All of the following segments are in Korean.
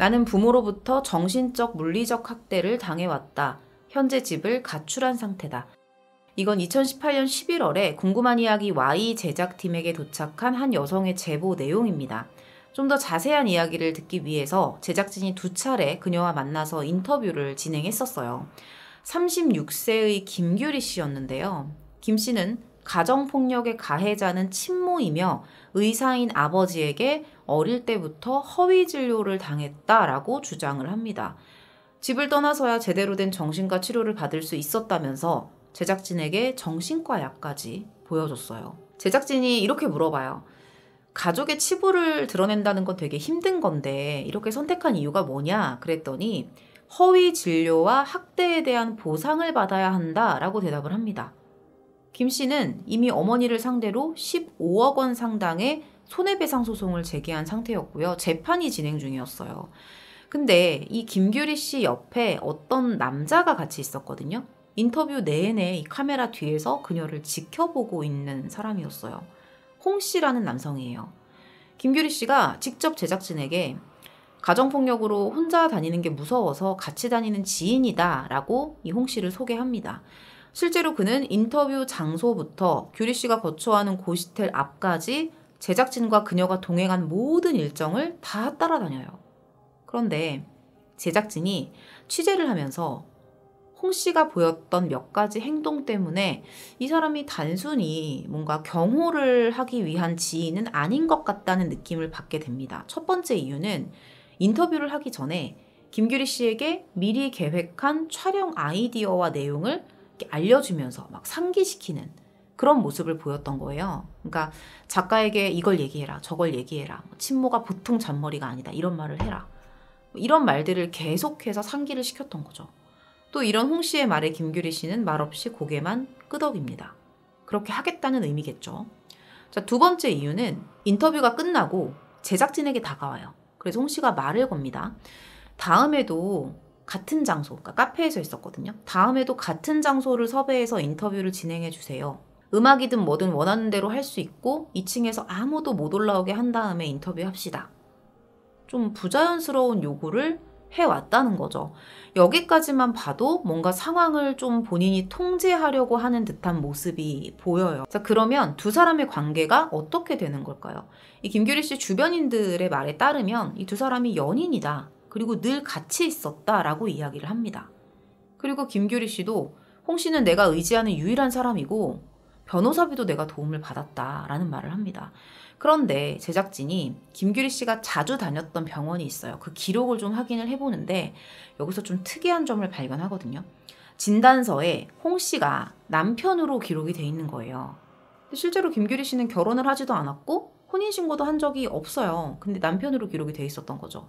나는 부모로부터 정신적, 물리적 학대를 당해왔다. 현재 집을 가출한 상태다. 이건 2018년 11월에 궁금한 이야기 Y 제작팀에게 도착한 한 여성의 제보 내용입니다. 좀 더 자세한 이야기를 듣기 위해서 제작진이 두 차례 그녀와 만나서 인터뷰를 진행했었어요. 36세의 김규리 씨였는데요. 김 씨는 가정폭력의 가해자는 친모이며 의사인 아버지에게 어릴 때부터 허위 진료를 당했다라고 주장을 합니다. 집을 떠나서야 제대로 된 정신과 치료를 받을 수 있었다면서 제작진에게 정신과 약까지 보여줬어요. 제작진이 이렇게 물어봐요. 가족의 치부를 드러낸다는 건 되게 힘든 건데 이렇게 선택한 이유가 뭐냐 그랬더니 허위 진료와 학대에 대한 보상을 받아야 한다라고 대답을 합니다. 김 씨는 이미 어머니를 상대로 15억 원 상당의 손해배상 소송을 제기한 상태였고요. 재판이 진행 중이었어요. 근데 이 김규리 씨 옆에 어떤 남자가 같이 있었거든요. 인터뷰 내내 이 카메라 뒤에서 그녀를 지켜보고 있는 사람이었어요. 홍 씨라는 남성이에요. 김규리 씨가 직접 제작진에게 가정폭력으로 혼자 다니는 게 무서워서 같이 다니는 지인이다 라고 이 홍 씨를 소개합니다. 실제로 그는 인터뷰 장소부터 규리 씨가 거처하는 고시텔 앞까지 제작진과 그녀가 동행한 모든 일정을 다 따라다녀요. 그런데 제작진이 취재를 하면서 홍 씨가 보였던 몇 가지 행동 때문에 이 사람이 단순히 뭔가 경호를 하기 위한 지인은 아닌 것 같다는 느낌을 받게 됩니다. 첫 번째 이유는 인터뷰를 하기 전에 김규리 씨에게 미리 계획한 촬영 아이디어와 내용을 알려주면서 막 상기시키는 그런 모습을 보였던 거예요. 그러니까 작가에게 이걸 얘기해라, 저걸 얘기해라, 뭐 친모가 보통 잔머리가 아니다, 이런 말을 해라. 뭐 이런 말들을 계속해서 상기를 시켰던 거죠. 또 이런 홍 씨의 말에 김규리 씨는 말없이 고개만 끄덕입니다. 그렇게 하겠다는 의미겠죠. 자, 두 번째 이유는 인터뷰가 끝나고 제작진에게 다가와요. 그래서 홍 씨가 말을 겁니다. 다음에도 같은 장소, 그러니까 카페에서 있었거든요. 다음에도 같은 장소를 섭외해서 인터뷰를 진행해 주세요. 음악이든 뭐든 원하는 대로 할 수 있고 2층에서 아무도 못 올라오게 한 다음에 인터뷰합시다. 좀 부자연스러운 요구를 해왔다는 거죠. 여기까지만 봐도 뭔가 상황을 좀 본인이 통제하려고 하는 듯한 모습이 보여요. 자, 그러면 두 사람의 관계가 어떻게 되는 걸까요? 이 김규리 씨 주변인들의 말에 따르면 이 두 사람이 연인이다. 그리고 늘 같이 있었다라고 이야기를 합니다. 그리고 김규리 씨도 홍 씨는 내가 의지하는 유일한 사람이고 변호사비도 내가 도움을 받았다라는 말을 합니다. 그런데 제작진이 김규리 씨가 자주 다녔던 병원이 있어요. 그 기록을 좀 확인을 해보는데 여기서 좀 특이한 점을 발견하거든요. 진단서에 홍 씨가 남편으로 기록이 돼 있는 거예요. 실제로 김규리 씨는 결혼을 하지도 않았고 혼인신고도 한 적이 없어요. 근데 남편으로 기록이 돼 있었던 거죠.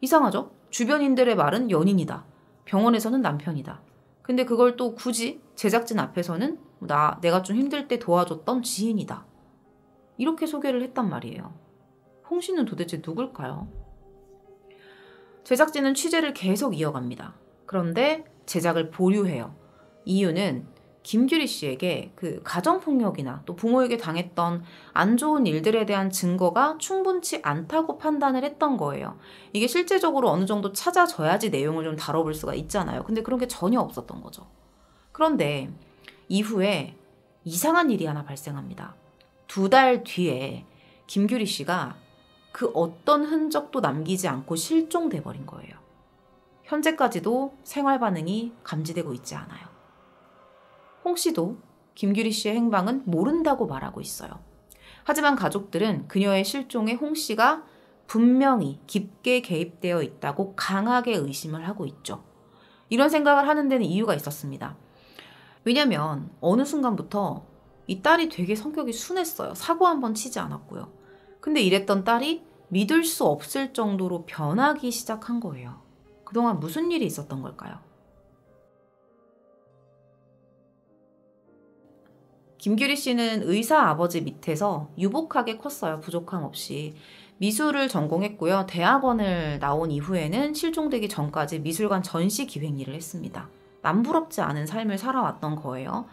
이상하죠? 주변인들의 말은 연인이다. 병원에서는 남편이다. 근데 그걸 또 굳이 제작진 앞에서는 나, 내가 좀 힘들 때 도와줬던 지인이다. 이렇게 소개를 했단 말이에요. 홍 씨는 도대체 누굴까요? 제작진은 취재를 계속 이어갑니다. 그런데 제작을 보류해요. 이유는 김규리 씨에게 그 가정폭력이나 또 부모에게 당했던 안 좋은 일들에 대한 증거가 충분치 않다고 판단을 했던 거예요. 이게 실제적으로 어느 정도 찾아져야지 내용을 좀 다뤄볼 수가 있잖아요. 근데 그런 게 전혀 없었던 거죠. 그런데 이후에 이상한 일이 하나 발생합니다. 두 달 뒤에 김규리 씨가 그 어떤 흔적도 남기지 않고 실종돼 버린 거예요. 현재까지도 생활 반응이 감지되고 있지 않아요. 홍 씨도 김규리 씨의 행방은 모른다고 말하고 있어요. 하지만 가족들은 그녀의 실종에 홍 씨가 분명히 깊게 개입되어 있다고 강하게 의심을 하고 있죠. 이런 생각을 하는 데는 이유가 있었습니다. 왜냐면 어느 순간부터 이 딸이 되게 성격이 순했어요. 사고 한 번 치지 않았고요. 근데 이랬던 딸이 믿을 수 없을 정도로 변하기 시작한 거예요. 그동안 무슨 일이 있었던 걸까요? 김규리 씨는 의사 아버지 밑에서 유복하게 컸어요. 부족함 없이. 미술을 전공했고요. 대학원을 나온 이후에는 실종되기 전까지 미술관 전시 기획 일을 했습니다. 남부럽지 않은 삶을 살아왔던 거예요.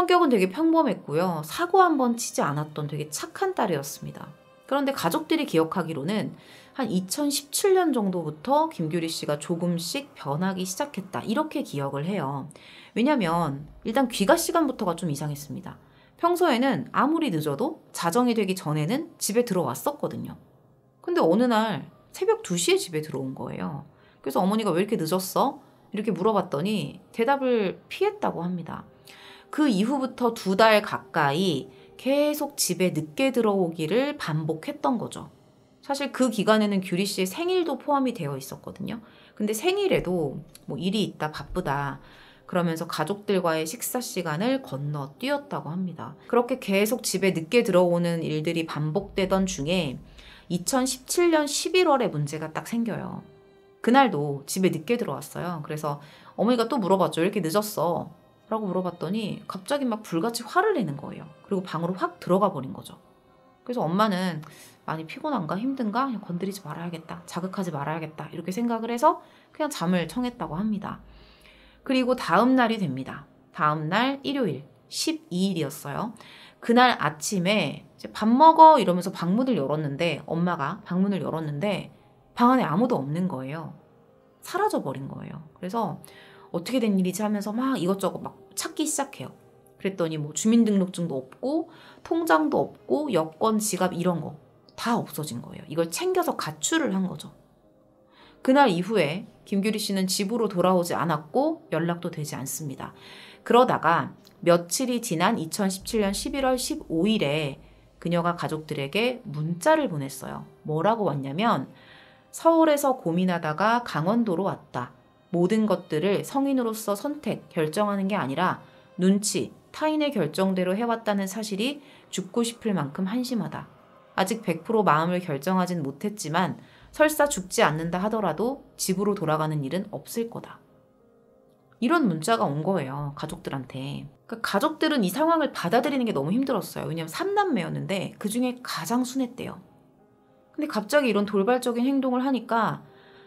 성격은 되게 평범했고요. 사고 한 번 치지 않았던 되게 착한 딸이었습니다. 그런데 가족들이 기억하기로는 한 2017년 정도부터 김규리 씨가 조금씩 변하기 시작했다. 이렇게 기억을 해요. 왜냐면 일단 귀가 시간부터가 좀 이상했습니다. 평소에는 아무리 늦어도 자정이 되기 전에는 집에 들어왔었거든요. 근데 어느 날 새벽 2시에 집에 들어온 거예요. 그래서 어머니가 왜 이렇게 늦었어? 이렇게 물어봤더니 대답을 피했다고 합니다. 그 이후부터 두 달 가까이 계속 집에 늦게 들어오기를 반복했던 거죠. 사실 그 기간에는 규리 씨의 생일도 포함이 되어 있었거든요. 근데 생일에도 뭐 일이 있다 바쁘다 그러면서 가족들과의 식사 시간을 건너뛰었다고 합니다. 그렇게 계속 집에 늦게 들어오는 일들이 반복되던 중에 2017년 11월에 문제가 딱 생겨요. 그날도 집에 늦게 들어왔어요. 그래서 어머니가 또 물어봤죠. 이렇게 늦었어? 라고 물어봤더니 갑자기 막 불같이 화를 내는 거예요. 그리고 방으로 확 들어가 버린 거죠. 그래서 엄마는 많이 피곤한가 힘든가 그냥 건드리지 말아야겠다 자극하지 말아야겠다 이렇게 생각을 해서 그냥 잠을 청했다고 합니다. 그리고 다음 날이 됩니다. 다음 날 일요일 12일이었어요. 그날 아침에 밥 먹어 이러면서 방문을 열었는데 엄마가 방문을 열었는데 방 안에 아무도 없는 거예요. 사라져 버린 거예요. 그래서 어떻게 된 일이지 하면서 막 이것저것 막 찾기 시작해요. 그랬더니 뭐 주민등록증도 없고 통장도 없고 여권, 지갑 이런 거 다 없어진 거예요. 이걸 챙겨서 가출을 한 거죠. 그날 이후에 김규리 씨는 집으로 돌아오지 않았고 연락도 되지 않습니다. 그러다가 며칠이 지난 2017년 11월 15일에 그녀가 가족들에게 문자를 보냈어요. 뭐라고 왔냐면 서울에서 고민하다가 강원도로 왔다. 모든 것들을 성인으로서 선택, 결정하는 게 아니라 눈치, 타인의 결정대로 해왔다는 사실이 죽고 싶을 만큼 한심하다. 아직 100% 마음을 결정하진 못했지만 설사 죽지 않는다 하더라도 집으로 돌아가는 일은 없을 거다. 이런 문자가 온 거예요. 가족들한테. 그러니까 가족들은 이 상황을 받아들이는 게 너무 힘들었어요. 왜냐면 3남매였는데 그 중에 가장 순했대요. 근데 갑자기 이런 돌발적인 행동을 하니까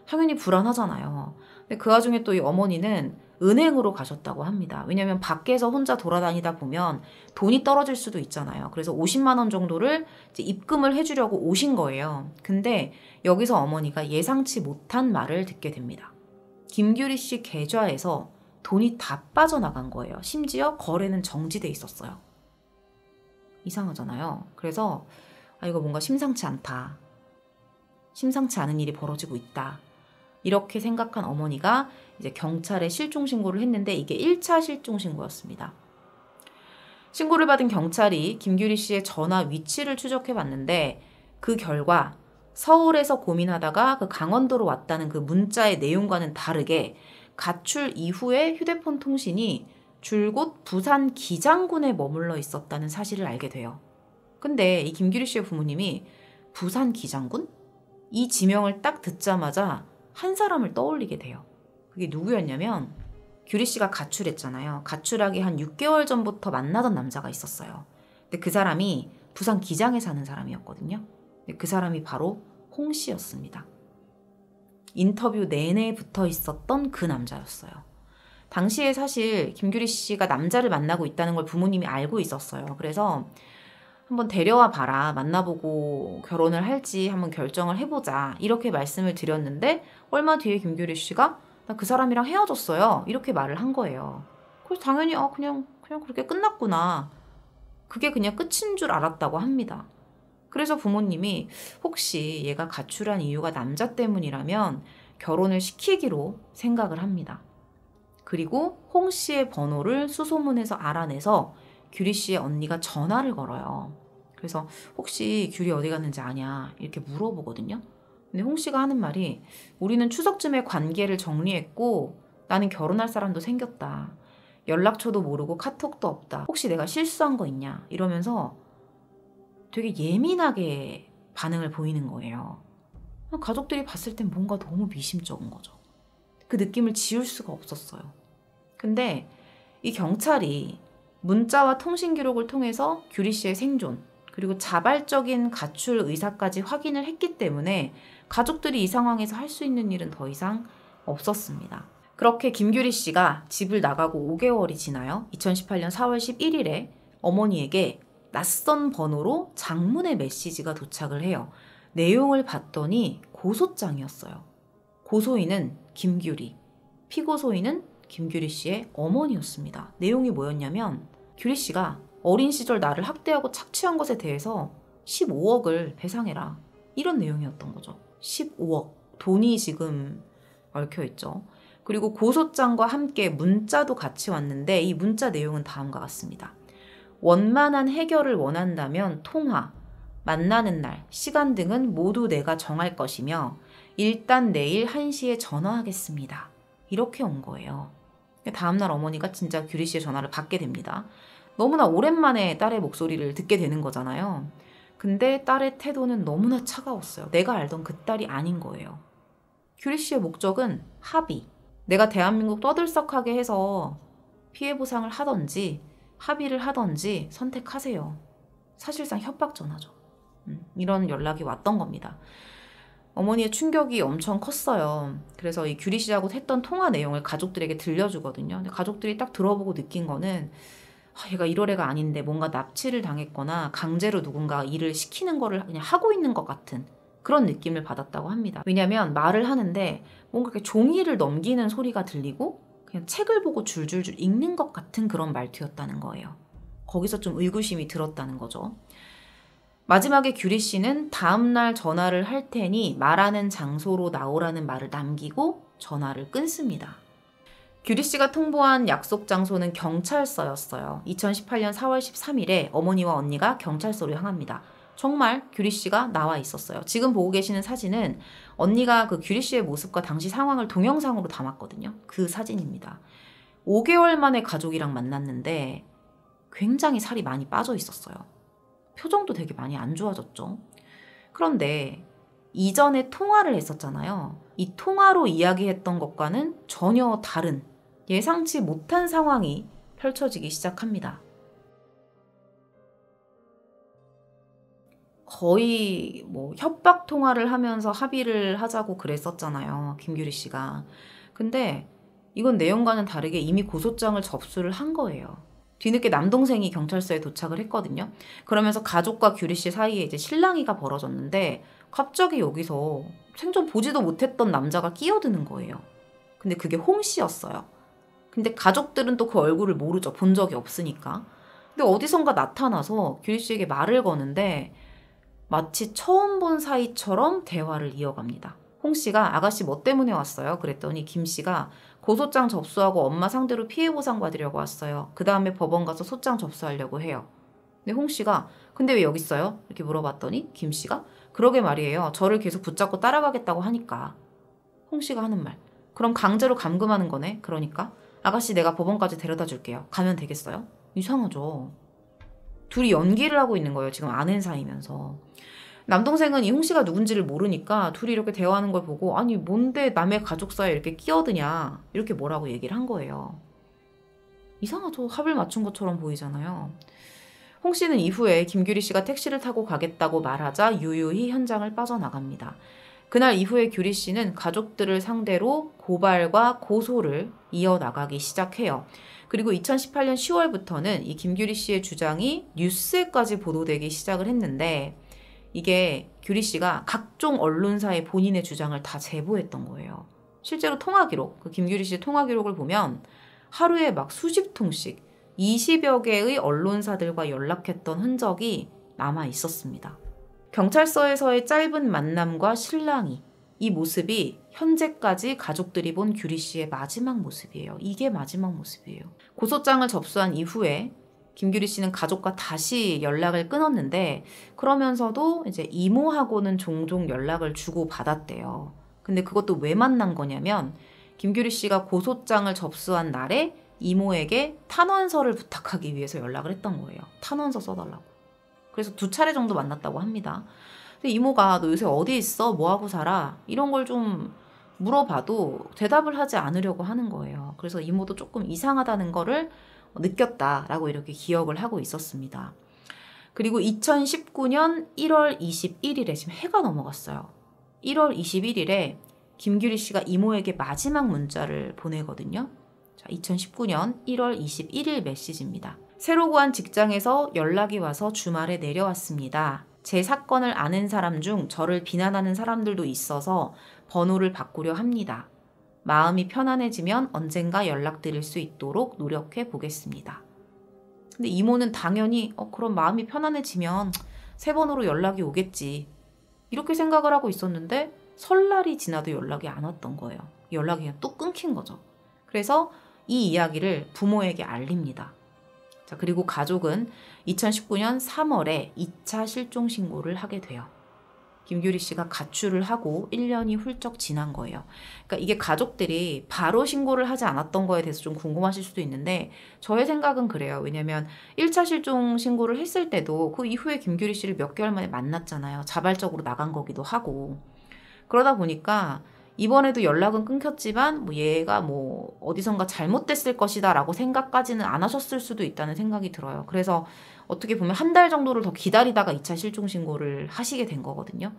당연히 불안하잖아요. 근데 그 와중에 또 이 어머니는 은행으로 가셨다고 합니다. 왜냐하면 밖에서 혼자 돌아다니다 보면 돈이 떨어질 수도 있잖아요. 그래서 50만 원 정도를 입금을 해주려고 오신 거예요. 근데 여기서 어머니가 예상치 못한 말을 듣게 됩니다. 김규리 씨 계좌에서 돈이 다 빠져나간 거예요. 심지어 거래는 정지돼 있었어요. 이상하잖아요. 그래서 아 이거 뭔가 심상치 않다. 심상치 않은 일이 벌어지고 있다. 이렇게 생각한 어머니가 이제 경찰에 실종 신고를 했는데 이게 1차 실종 신고였습니다. 신고를 받은 경찰이 김규리 씨의 전화 위치를 추적해 봤는데 그 결과 서울에서 고민하다가 그 강원도로 왔다는 그 문자의 내용과는 다르게 가출 이후에 휴대폰 통신이 줄곧 부산 기장군에 머물러 있었다는 사실을 알게 돼요. 근데 이 김규리 씨의 부모님이 부산 기장군? 이 지명을 딱 듣자마자 한 사람을 떠올리게 돼요. 그게 누구였냐면 규리 씨가 가출했잖아요. 가출하기 한 6개월 전부터 만나던 남자가 있었어요. 근데 그 사람이 부산 기장에 사는 사람이었거든요. 근데 그 사람이 바로 홍 씨였습니다. 인터뷰 내내 붙어 있었던 그 남자였어요. 당시에 사실 김규리 씨가 남자를 만나고 있다는 걸 부모님이 알고 있었어요. 그래서 한번 데려와 봐라. 만나보고 결혼을 할지 한번 결정을 해보자. 이렇게 말씀을 드렸는데 얼마 뒤에 김규리 씨가 나 그 사람이랑 헤어졌어요. 이렇게 말을 한 거예요. 그래서 당연히 아 그냥 그냥 그렇게 끝났구나. 그게 그냥 끝인 줄 알았다고 합니다. 그래서 부모님이 혹시 얘가 가출한 이유가 남자 때문이라면 결혼을 시키기로 생각을 합니다. 그리고 홍 씨의 번호를 수소문에서 알아내서 규리 씨의 언니가 전화를 걸어요. 그래서 혹시 규리 어디 갔는지 아냐 이렇게 물어보거든요. 근데 홍 씨가 하는 말이 우리는 추석쯤에 관계를 정리했고 나는 결혼할 사람도 생겼다. 연락처도 모르고 카톡도 없다. 혹시 내가 실수한 거 있냐 이러면서 되게 예민하게 반응을 보이는 거예요. 가족들이 봤을 땐 뭔가 너무 미심쩍은 거죠. 그 느낌을 지울 수가 없었어요. 근데 이 경찰이 문자와 통신 기록을 통해서 규리 씨의 생존, 그리고 자발적인 가출 의사까지 확인을 했기 때문에 가족들이 이 상황에서 할 수 있는 일은 더 이상 없었습니다. 그렇게 김규리 씨가 집을 나가고 5개월이 지나요. 2018년 4월 11일에 어머니에게 낯선 번호로 장문의 메시지가 도착을 해요. 내용을 봤더니 고소장이었어요. 고소인은 김규리, 피고소인은 김규리 씨의 어머니였습니다. 내용이 뭐였냐면 규리 씨가 어린 시절 나를 학대하고 착취한 것에 대해서 15억을 배상해라. 이런 내용이었던 거죠. 15억. 돈이 지금 얽혀 있죠. 그리고 고소장과 함께 문자도 같이 왔는데 이 문자 내용은 다음과 같습니다. 원만한 해결을 원한다면 통화, 만나는 날, 시간 등은 모두 내가 정할 것이며 일단 내일 1시에 전화하겠습니다. 이렇게 온 거예요. 네, 다음날 어머니가 진짜 규리 씨의 전화를 받게 됩니다. 너무나 오랜만에 딸의 목소리를 듣게 되는 거잖아요. 근데 딸의 태도는 너무나 차가웠어요. 내가 알던 그 딸이 아닌 거예요. 규리 씨의 목적은 합의. 내가 대한민국 떠들썩하게 해서 피해 보상을 하던지 합의를 하던지 선택하세요. 사실상 협박 전화죠. 음, 이런 연락이 왔던 겁니다. 어머니의 충격이 엄청 컸어요. 그래서 이 규리 씨하고 했던 통화 내용을 가족들에게 들려주거든요. 근데 가족들이 딱 들어보고 느낀 거는 아, 얘가 1월 애가 아닌데 뭔가 납치를 당했거나 강제로 누군가 일을 시키는 거를 그냥 하고 있는 것 같은 그런 느낌을 받았다고 합니다. 왜냐면 말을 하는데 뭔가 이렇게 종이를 넘기는 소리가 들리고 그냥 책을 보고 줄줄줄 읽는 것 같은 그런 말투였다는 거예요. 거기서 좀 의구심이 들었다는 거죠. 마지막에 규리 씨는 다음날 전화를 할 테니 말하는 장소로 나오라는 말을 남기고 전화를 끊습니다. 규리 씨가 통보한 약속 장소는 경찰서였어요. 2018년 4월 13일에 어머니와 언니가 경찰서로 향합니다. 정말 규리 씨가 나와 있었어요. 지금 보고 계시는 사진은 언니가 그 규리 씨의 모습과 당시 상황을 동영상으로 담았거든요. 그 사진입니다. 5개월 만에 가족이랑 만났는데 굉장히 살이 많이 빠져 있었어요. 표정도 되게 많이 안 좋아졌죠. 그런데 이전에 통화를 했었잖아요. 이 통화로 이야기했던 것과는 전혀 다른 예상치 못한 상황이 펼쳐지기 시작합니다. 거의 뭐 협박 통화를 하면서 합의를 하자고 그랬었잖아요. 김규리 씨가. 근데 이건 내용과는 다르게 이미 고소장을 접수를 한 거예요. 뒤늦게 남동생이 경찰서에 도착을 했거든요. 그러면서 가족과 규리 씨 사이에 이제 실랑이가 벌어졌는데 갑자기 여기서 생전 보지도 못했던 남자가 끼어드는 거예요. 근데 그게 홍 씨였어요. 근데 가족들은 또 그 얼굴을 모르죠. 본 적이 없으니까. 근데 어디선가 나타나서 규리 씨에게 말을 거는데 마치 처음 본 사이처럼 대화를 이어갑니다. 홍 씨가 아가씨 뭐 때문에 왔어요? 그랬더니 김 씨가 고소장 접수하고 엄마 상대로 피해 보상 받으려고 왔어요. 그 다음에 법원 가서 소장 접수하려고 해요. 근데 홍 씨가 근데 왜 여기 있어요? 이렇게 물어봤더니 김 씨가 그러게 말이에요. 저를 계속 붙잡고 따라가겠다고 하니까 홍 씨가 하는 말 그럼 강제로 감금하는 거네. 그러니까 아가씨 내가 법원까지 데려다 줄게요. 가면 되겠어요? 이상하죠. 둘이 연기를 하고 있는 거예요. 지금 아는 사이면서. 남동생은 이 홍 씨가 누군지를 모르니까 둘이 이렇게 대화하는 걸 보고 아니 뭔데 남의 가족 사이에 이렇게 끼어드냐 이렇게 뭐라고 얘기를 한 거예요. 이상하죠. 합을 맞춘 것처럼 보이잖아요. 홍 씨는 이후에 김규리 씨가 택시를 타고 가겠다고 말하자 유유히 현장을 빠져나갑니다. 그날 이후에 규리 씨는 가족들을 상대로 고발과 고소를 이어나가기 시작해요. 그리고 2018년 10월부터는 이 김규리 씨의 주장이 뉴스에까지 보도되기 시작을 했는데 이게 규리 씨가 각종 언론사의 본인의 주장을 다 제보했던 거예요. 실제로 통화 기록, 그 김규리 씨의 통화 기록을 보면 하루에 막 수십 통씩 20여 개의 언론사들과 연락했던 흔적이 남아 있었습니다. 경찰서에서의 짧은 만남과 실랑이, 이 모습이 현재까지 가족들이 본 규리 씨의 마지막 모습이에요. 이게 마지막 모습이에요. 고소장을 접수한 이후에 김규리 씨는 가족과 다시 연락을 끊었는데 그러면서도 이제 이모하고는 종종 연락을 주고 받았대요. 근데 그것도 왜 만난 거냐면 김규리 씨가 고소장을 접수한 날에 이모에게 탄원서를 부탁하기 위해서 연락을 했던 거예요. 탄원서 써달라고. 그래서 두 차례 정도 만났다고 합니다. 근데 이모가 너 요새 어디 있어? 뭐하고 살아? 이런 걸 좀 물어봐도 대답을 하지 않으려고 하는 거예요. 그래서 이모도 조금 이상하다는 거를 느꼈다라고 이렇게 기억을 하고 있었습니다. 그리고 2019년 1월 21일에 지금 해가 넘어갔어요. 1월 21일에 김규리 씨가 이모에게 마지막 문자를 보내거든요. 자, 2019년 1월 21일 메시지입니다. 새로 구한 직장에서 연락이 와서 주말에 내려왔습니다. 제 사건을 아는 사람 중 저를 비난하는 사람들도 있어서 번호를 바꾸려 합니다. 마음이 편안해지면 언젠가 연락드릴 수 있도록 노력해 보겠습니다. 근데 이모는 당연히 어, 그럼 마음이 편안해지면 세 번으로 연락이 오겠지. 이렇게 생각을 하고 있었는데 설날이 지나도 연락이 안 왔던 거예요. 연락이 그냥 뚝 끊긴 거죠. 그래서 이 이야기를 부모에게 알립니다. 자, 그리고 가족은 2019년 3월에 2차 실종 신고를 하게 돼요. 김규리 씨가 가출을 하고 1년이 훌쩍 지난 거예요. 그러니까 이게 가족들이 바로 신고를 하지 않았던 거에 대해서 좀 궁금하실 수도 있는데 저의 생각은 그래요. 왜냐면 1차 실종 신고를 했을 때도 그 이후에 김규리 씨를 몇 개월 만에 만났잖아요. 자발적으로 나간 거기도 하고. 그러다 보니까 이번에도 연락은 끊겼지만 뭐 얘가 뭐 어디선가 잘못됐을 것이다라고 생각까지는 안 하셨을 수도 있다는 생각이 들어요. 그래서 어떻게 보면 한 달 정도를 더 기다리다가 2차 실종 신고를 하시게 된 거거든요.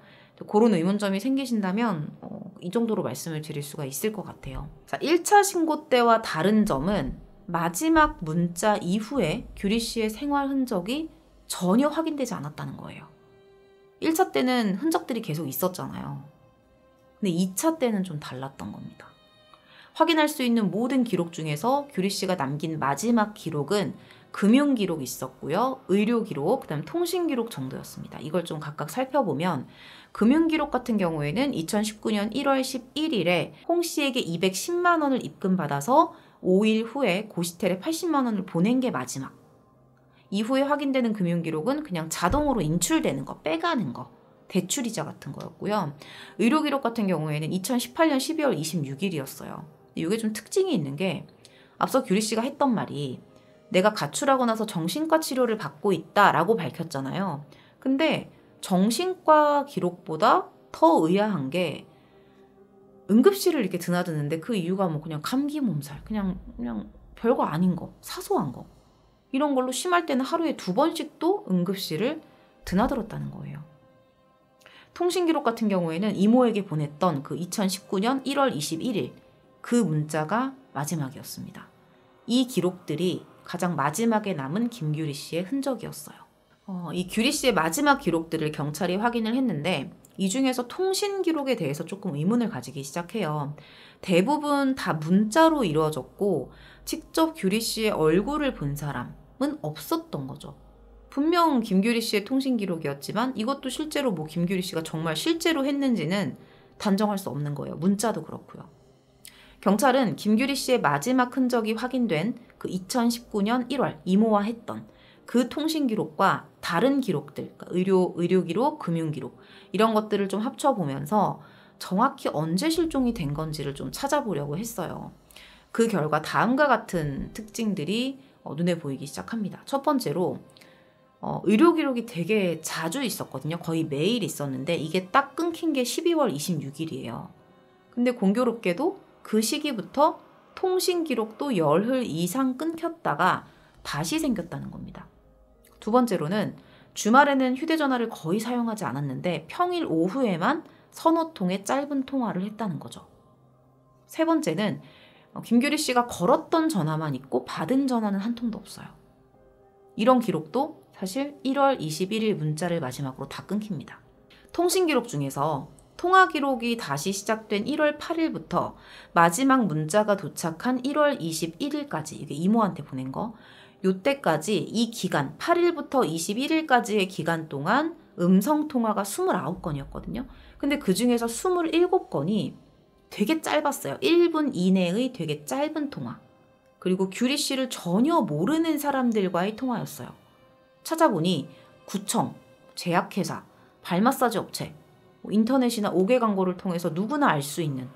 그런 의문점이 생기신다면 어, 이 정도로 말씀을 드릴 수가 있을 것 같아요. 자, 1차 신고 때와 다른 점은 마지막 문자 이후에 규리 씨의 생활 흔적이 전혀 확인되지 않았다는 거예요. 1차 때는 흔적들이 계속 있었잖아요. 근데 2차 때는 좀 달랐던 겁니다. 확인할 수 있는 모든 기록 중에서 규리 씨가 남긴 마지막 기록은 금융 기록 있었고요. 의료 기록, 그다음 통신 기록 정도였습니다. 이걸 좀 각각 살펴보면 금융 기록 같은 경우에는 2019년 1월 11일에 홍 씨에게 210만 원을 입금받아서 5일 후에 고시텔에 80만 원을 보낸 게 마지막. 이후에 확인되는 금융 기록은 그냥 자동으로 인출되는 거, 빼가는 거. 대출이자 같은 거였고요. 의료 기록 같은 경우에는 2018년 12월 26일이었어요. 이게 좀 특징이 있는 게 앞서 규리 씨가 했던 말이 내가 가출하고 나서 정신과 치료를 받고 있다라고 밝혔잖아요. 근데 정신과 기록보다 더 의아한 게 응급실을 이렇게 드나드는데 그 이유가 뭐 그냥 감기 몸살, 그냥 그냥 별거 아닌 거, 사소한 거 이런 걸로 심할 때는 하루에 두 번씩도 응급실을 드나들었다는 거예요. 통신 기록 같은 경우에는 이모에게 보냈던 그 2019년 1월 21일 그 문자가 마지막이었습니다. 이 기록들이 가장 마지막에 남은 김규리 씨의 흔적이었어요. 어, 이 규리 씨의 마지막 기록들을 경찰이 확인을 했는데 이 중에서 통신 기록에 대해서 조금 의문을 가지기 시작해요. 대부분 다 문자로 이루어졌고 직접 규리 씨의 얼굴을 본 사람은 없었던 거죠. 분명 김규리 씨의 통신 기록이었지만 이것도 실제로 뭐 김규리 씨가 정말 실제로 했는지는 단정할 수 없는 거예요. 문자도 그렇고요. 경찰은 김규리 씨의 마지막 흔적이 확인된 그 2019년 1월 이모와 했던 그 통신 기록과 다른 기록들, 그러니까 의료, 의료 기록, 금융 기록, 이런 것들을 좀 합쳐보면서 정확히 언제 실종이 된 건지를 좀 찾아보려고 했어요. 그 결과 다음과 같은 특징들이 어, 눈에 보이기 시작합니다. 첫 번째로 어, 의료 기록이 되게 자주 있었거든요. 거의 매일 있었는데 이게 딱 끊긴 게 12월 26일이에요. 근데 공교롭게도 그 시기부터 통신 기록도 열흘 이상 끊겼다가 다시 생겼다는 겁니다. 두 번째로는 주말에는 휴대전화를 거의 사용하지 않았는데 평일 오후에만 선호 통에 짧은 통화를 했다는 거죠. 세 번째는 어, 김규리 씨가 걸었던 전화만 있고 받은 전화는 한 통도 없어요. 이런 기록도 사실 1월 21일 문자를 마지막으로 다 끊깁니다. 통신 기록 중에서 통화 기록이 다시 시작된 1월 8일부터 마지막 문자가 도착한 1월 21일까지 이게 이모한테 보낸 거 요때까지 이 기간 8일부터 21일까지의 기간 동안 음성 통화가 29건이었거든요. 근데 그 중에서 27건이 되게 짧았어요. 1분 이내의 되게 짧은 통화. 그리고 규리 씨를 전혀 모르는 사람들과의 통화였어요. 찾아보니 구청, 제약회사, 발마사지 업체, 뭐 인터넷이나 5개 광고를 통해서 누구나 알 수 있는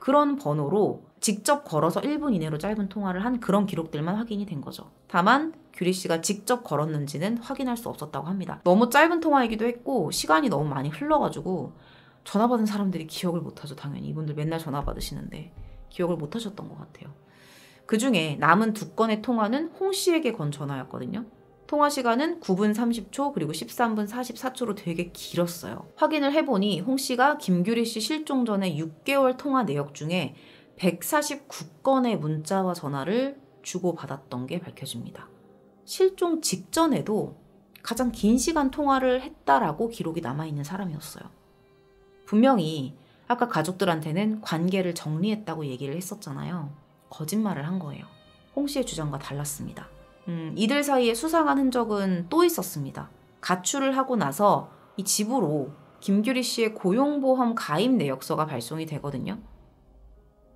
그런 번호로 직접 걸어서 1분 이내로 짧은 통화를 한 그런 기록들만 확인이 된 거죠. 다만 규리 씨가 직접 걸었는지는 확인할 수 없었다고 합니다. 너무 짧은 통화이기도 했고 시간이 너무 많이 흘러가지고 전화 받은 사람들이 기억을 못하죠. 당연히 이분들 맨날 전화 받으시는데 기억을 못하셨던 것 같아요. 그 중에 남은 두 건의 통화는 홍 씨에게 건 전화였거든요. 통화 시간은 9분 30초 그리고 13분 44초로 되게 길었어요. 확인을 해보니 홍 씨가 김규리 씨 실종 전에 6개월 통화 내역 중에 149건의 문자와 전화를 주고받았던 게 밝혀집니다. 실종 직전에도 가장 긴 시간 통화를 했다라고 기록이 남아있는 사람이었어요. 분명히 아까 가족들한테는 관계를 정리했다고 얘기를 했었잖아요. 거짓말을 한 거예요. 홍 씨의 주장과 달랐습니다. 음, 이들 사이에 수상한 흔적은 또 있었습니다. 가출을 하고 나서 이 집으로 김규리 씨의 고용보험 가입 내역서가 발송이 되거든요.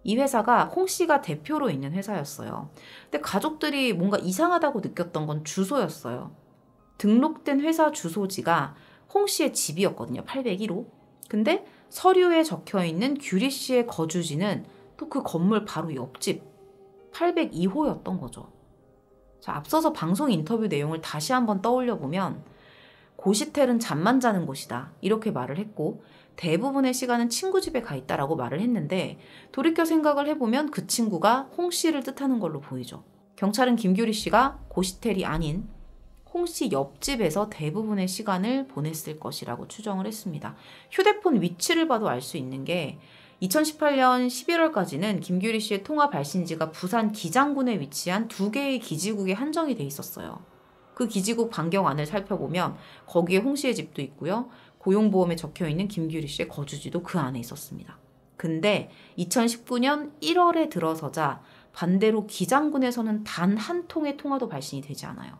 이 회사가 홍 씨가 대표로 있는 회사였어요. 근데 가족들이 뭔가 이상하다고 느꼈던 건 주소였어요. 등록된 회사 주소지가 홍 씨의 집이었거든요. 801호. 근데 서류에 적혀 있는 규리 씨의 거주지는 또 그 건물 바로 옆집 802호였던 거죠. 앞서서 방송 인터뷰 내용을 다시 한번 떠올려 보면 고시텔은 잠만 자는 곳이다. 이렇게 말을 했고 대부분의 시간은 친구 집에 가 있다라고 말을 했는데 돌이켜 생각을 해보면 그 친구가 홍 씨를 뜻하는 걸로 보이죠. 경찰은 김규리 씨가 고시텔이 아닌 홍씨 옆집에서 대부분의 시간을 보냈을 것이라고 추정을 했습니다. 휴대폰 위치를 봐도 알 수 있는 게 2018년 11월까지는 김규리 씨의 통화 발신지가 부산 기장군에 위치한 두 개의 기지국에 한정이 돼 있었어요. 그 기지국 반경 안을 살펴보면 거기에 홍 씨의 집도 있고요. 고용보험에 적혀 있는 김규리 씨의 거주지도 그 안에 있었습니다. 근데 2019년 1월에 들어서자 반대로 기장군에서는 단 한 통의 통화도 발신이 되지 않아요.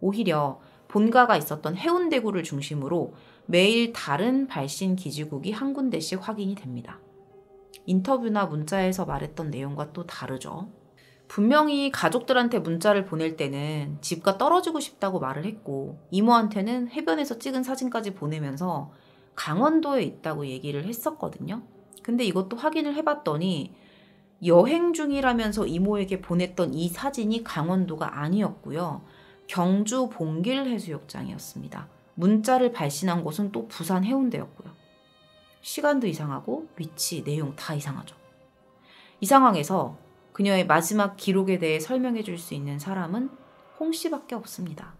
오히려 본가가 있었던 해운대구를 중심으로 매일 다른 발신 기지국이 한 군데씩 확인이 됩니다. 인터뷰나 문자에서 말했던 내용과 또 다르죠. 분명히 가족들한테 문자를 보낼 때는 집과 떨어지고 싶다고 말을 했고 이모한테는 해변에서 찍은 사진까지 보내면서 강원도에 있다고 얘기를 했었거든요. 근데 이것도 확인을 해봤더니 여행 중이라면서 이모에게 보냈던 이 사진이 강원도가 아니었고요. 경주 봉길 해수욕장이었습니다. 문자를 발신한 곳은 또 부산 해운대였고요. 시간도 이상하고 위치, 내용 다 이상하죠. 이 상황에서 그녀의 마지막 기록에 대해 설명해 줄 수 있는 사람은 홍 씨밖에 없습니다.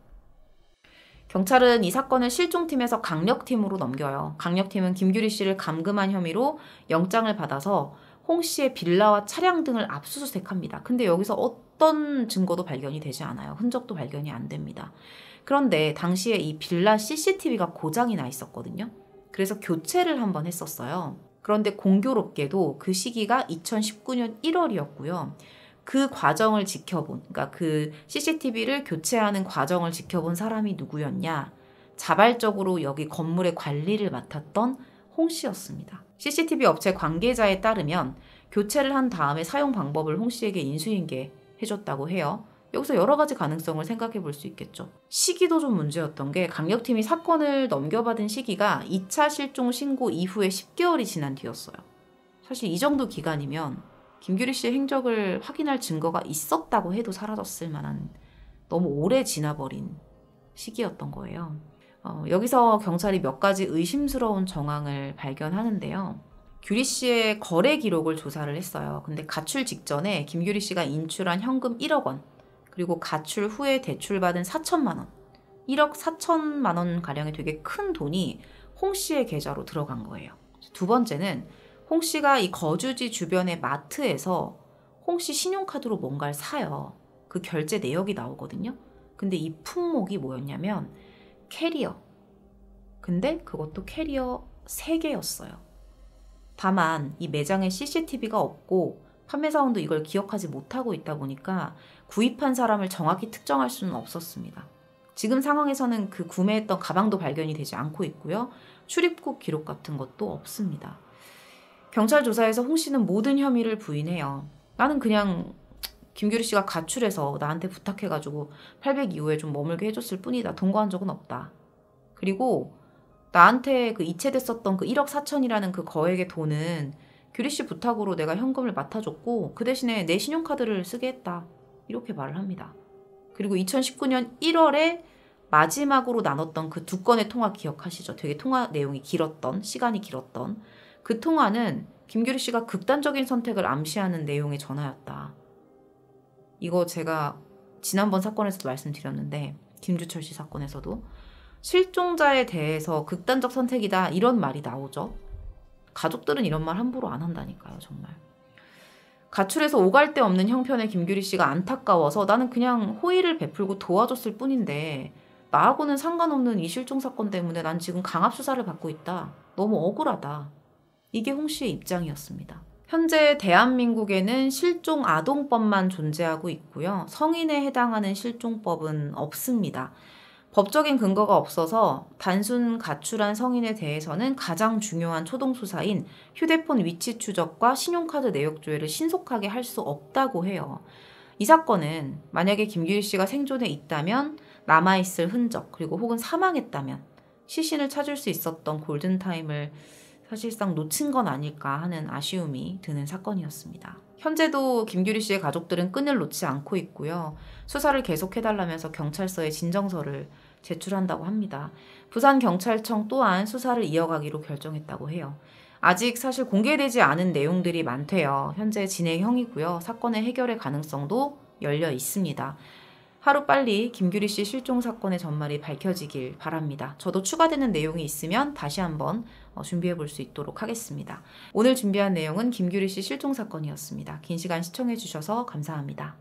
경찰은 이 사건을 실종팀에서 강력팀으로 넘겨요. 강력팀은 김규리 씨를 감금한 혐의로 영장을 받아서 홍 씨의 빌라와 차량 등을 압수수색합니다. 근데 여기서 어떤 증거도 발견이 되지 않아요. 흔적도 발견이 안 됩니다. 그런데 당시에 이 빌라 CCTV가 고장이 나 있었거든요. 그래서 교체를 한번 했었어요. 그런데 공교롭게도 그 시기가 2019년 1월이었고요. 그 과정을 지켜본, 그러니까 그 CCTV를 교체하는 과정을 지켜본 사람이 누구였냐? 자발적으로 여기 건물의 관리를 맡았던 홍 씨였습니다. CCTV 업체 관계자에 따르면 교체를 한 다음에 사용 방법을 홍 씨에게 인수인계 해줬다고 해요. 여기서 여러 가지 가능성을 생각해 볼 수 있겠죠. 시기도 좀 문제였던 게 강력팀이 사건을 넘겨받은 시기가 2차 실종 신고 이후에 10개월이 지난 뒤였어요. 사실 이 정도 기간이면 김규리 씨의 행적을 확인할 증거가 있었다고 해도 사라졌을 만한 너무 오래 지나버린 시기였던 거예요. 어, 여기서 경찰이 몇 가지 의심스러운 정황을 발견하는데요. 규리 씨의 거래 기록을 조사를 했어요. 근데 가출 직전에 김규리 씨가 인출한 현금 1억 원, 그리고 가출 후에 대출받은 4천만 원, 1억 4천만 원 가량의 되게 큰 돈이 홍 씨의 계좌로 들어간 거예요. 두 번째는 홍 씨가 이 거주지 주변의 마트에서 홍 씨 신용카드로 뭔가를 사요. 그 결제 내역이 나오거든요. 근데 이 품목이 뭐였냐면 캐리어. 근데 그것도 캐리어 3개였어요. 다만 이 매장에 CCTV가 없고 판매사원도 이걸 기억하지 못하고 있다 보니까 구입한 사람을 정확히 특정할 수는 없었습니다. 지금 상황에서는 그 구매했던 가방도 발견이 되지 않고 있고요. 출입국 기록 같은 것도 없습니다. 경찰 조사에서 홍 씨는 모든 혐의를 부인해요. 나는 그냥 김규리 씨가 가출해서 나한테 부탁해가지고 8 0 0이후에좀 머물게 해줬을 뿐이다. 동거한 적은 없다. 그리고 나한테 그 이체됐었던 그 1억 4천이라는 그 거액의 돈은 규리 씨 부탁으로 내가 현금을 맡아줬고 그 대신에 내 신용카드를 쓰게 했다. 이렇게 말을 합니다. 그리고 2019년 1월에 마지막으로 나눴던 그 두 건의 통화 기억하시죠? 되게 통화 내용이 길었던, 시간이 길었던 그 통화는 김규리 씨가 극단적인 선택을 암시하는 내용의 전화였다. 이거 제가 지난번 사건에서도 말씀드렸는데 김주철 씨 사건에서도 실종자에 대해서 극단적 선택이다 이런 말이 나오죠. 가족들은 이런 말 함부로 안 한다니까요, 정말. 가출해서 오갈 데 없는 형편에 김규리 씨가 안타까워서 나는 그냥 호의를 베풀고 도와줬을 뿐인데 나하고는 상관없는 이 실종 사건 때문에 난 지금 강압 수사를 받고 있다. 너무 억울하다. 이게 홍 씨의 입장이었습니다. 현재 대한민국에는 실종 아동법만 존재하고 있고요. 성인에 해당하는 실종법은 없습니다. 법적인 근거가 없어서 단순 가출한 성인에 대해서는 가장 중요한 초동수사인 휴대폰 위치 추적과 신용카드 내역조회를 신속하게 할 수 없다고 해요. 이 사건은 만약에 김규일 씨가 생존해 있다면 남아있을 흔적, 그리고 혹은 사망했다면 시신을 찾을 수 있었던 골든타임을 사실상 놓친 건 아닐까 하는 아쉬움이 드는 사건이었습니다. 현재도 김규리 씨의 가족들은 끈을 놓지 않고 있고요. 수사를 계속해달라면서 경찰서에 진정서를 제출한다고 합니다. 부산경찰청 또한 수사를 이어가기로 결정했다고 해요. 아직 사실 공개되지 않은 내용들이 많대요. 현재 진행형이고요. 사건의 해결의 가능성도 열려 있습니다. 하루빨리 김규리 씨 실종 사건의 전말이 밝혀지길 바랍니다. 저도 추가되는 내용이 있으면 다시 한번 어, 준비해 볼 수 있도록 하겠습니다. 오늘 준비한 내용은 김규리 씨 실종 사건이었습니다. 긴 시간 시청해 주셔서 감사합니다.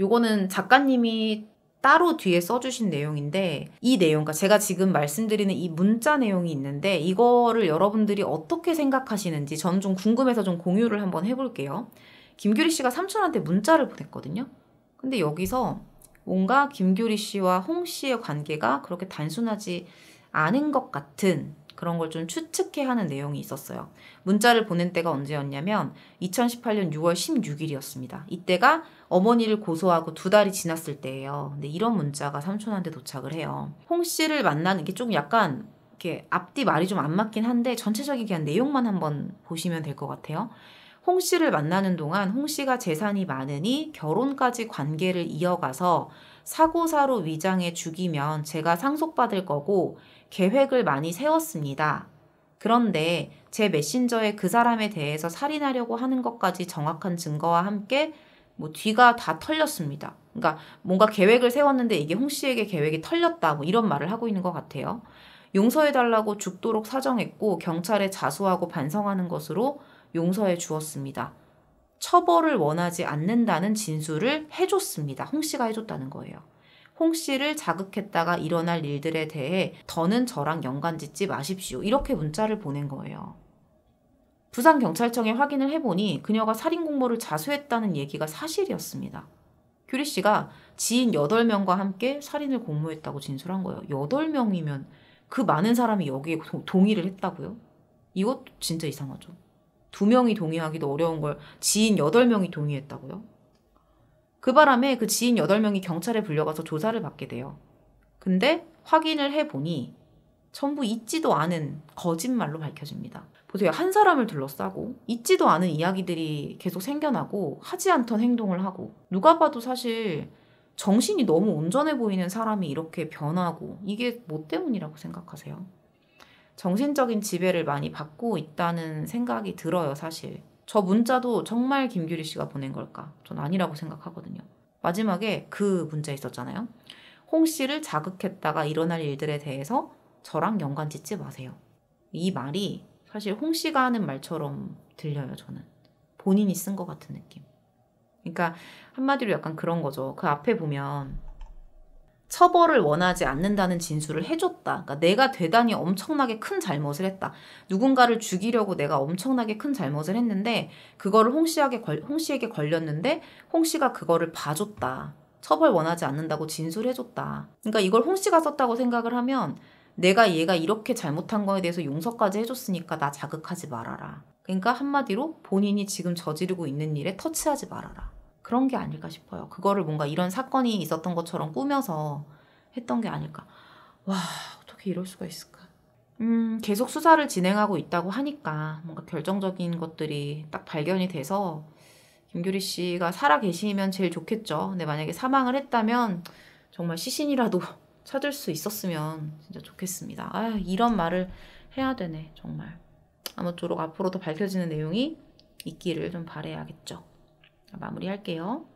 요거는 작가님이 따로 뒤에 써주신 내용인데 이 내용과 그러니까 제가 지금 말씀드리는 이 문자 내용이 있는데 이거를 여러분들이 어떻게 생각하시는지 저는 좀 궁금해서 좀 공유를 한번 해볼게요. 김규리 씨가 삼촌한테 문자를 보냈거든요. 근데 여기서 뭔가 김규리 씨와 홍 씨의 관계가 그렇게 단순하지 않은 것 같은 그런 걸 좀 추측해 하는 내용이 있었어요. 문자를 보낸 때가 언제였냐면 2018년 6월 16일이었습니다. 이때가 어머니를 고소하고 두 달이 지났을 때예요. 근데 이런 문자가 삼촌한테 도착을 해요. 홍 씨를 만나는 게 좀 약간 이렇게 앞뒤 말이 좀 안 맞긴 한데 전체적인 그냥 내용만 한번 보시면 될 것 같아요. 홍 씨를 만나는 동안 홍 씨가 재산이 많으니 결혼까지 관계를 이어가서 사고사로 위장해 죽이면 제가 상속받을 거고 계획을 많이 세웠습니다. 그런데 제 메신저에 그 사람에 대해서 살인하려고 하는 것까지 정확한 증거와 함께 뭐 뒤가 다 털렸습니다. 그러니까 뭔가 계획을 세웠는데 이게 홍 씨에게 계획이 털렸다 뭐 이런 말을 하고 있는 것 같아요. 용서해달라고 죽도록 사정했고 경찰에 자수하고 반성하는 것으로 용서해 주었습니다. 처벌을 원하지 않는다는 진술을 해줬습니다. 홍 씨가 해줬다는 거예요. 홍 씨를 자극했다가 일어날 일들에 대해 더는 저랑 연관 짓지 마십시오. 이렇게 문자를 보낸 거예요. 부산경찰청에 확인을 해보니 그녀가 살인 공모를 자수했다는 얘기가 사실이었습니다. 규리 씨가 지인 8명과 함께 살인을 공모했다고 진술한 거예요. 8명이면 그 많은 사람이 여기에 동의를 했다고요? 이것도 진짜 이상하죠. 두 명이 동의하기도 어려운 걸 지인 8명이 동의했다고요? 그 바람에 그 지인 8명이 경찰에 불려가서 조사를 받게 돼요. 근데 확인을 해보니 전부 있지도 않은 거짓말로 밝혀집니다. 보세요. 한 사람을 둘러싸고 있지도 않은 이야기들이 계속 생겨나고 하지 않던 행동을 하고 누가 봐도 사실 정신이 너무 온전해 보이는 사람이 이렇게 변하고 이게 뭐 때문이라고 생각하세요? 정신적인 지배를 많이 받고 있다는 생각이 들어요, 사실. 저 문자도 정말 김규리 씨가 보낸 걸까? 전 아니라고 생각하거든요. 마지막에 그문자 있었잖아요. 홍 씨를 자극했다가 일어날 일들에 대해서 저랑 연관 짓지 마세요. 이 말이 사실 홍 씨가 하는 말처럼 들려요, 저는. 본인이 쓴 것 같은 느낌. 그러니까 한마디로 약간 그런 거죠. 그 앞에 보면 처벌을 원하지 않는다는 진술을 해줬다. 그러니까 내가 대단히 엄청나게 큰 잘못을 했다. 누군가를 죽이려고 내가 엄청나게 큰 잘못을 했는데 그거를 홍 씨에게 홍 씨에게 걸렸는데 홍 씨가 그거를 봐줬다. 처벌 원하지 않는다고 진술해줬다. 그러니까 이걸 홍 씨가 썼다고 생각을 하면 내가 얘가 이렇게 잘못한 거에 대해서 용서까지 해줬으니까 나 자극하지 말아라. 그러니까 한마디로 본인이 지금 저지르고 있는 일에 터치하지 말아라. 그런 게 아닐까 싶어요. 그거를 뭔가 이런 사건이 있었던 것처럼 꾸며서 했던 게 아닐까. 와, 어떻게 이럴 수가 있을까. 음, 계속 수사를 진행하고 있다고 하니까 뭔가 결정적인 것들이 딱 발견이 돼서 김규리 씨가 살아 계시면 제일 좋겠죠. 근데 만약에 사망을 했다면 정말 시신이라도 찾을 수 있었으면 진짜 좋겠습니다. 아, 이런 말을 해야 되네, 정말. 아무쪼록 앞으로도 밝혀지는 내용이 있기를 좀 바래야겠죠. 마무리할게요.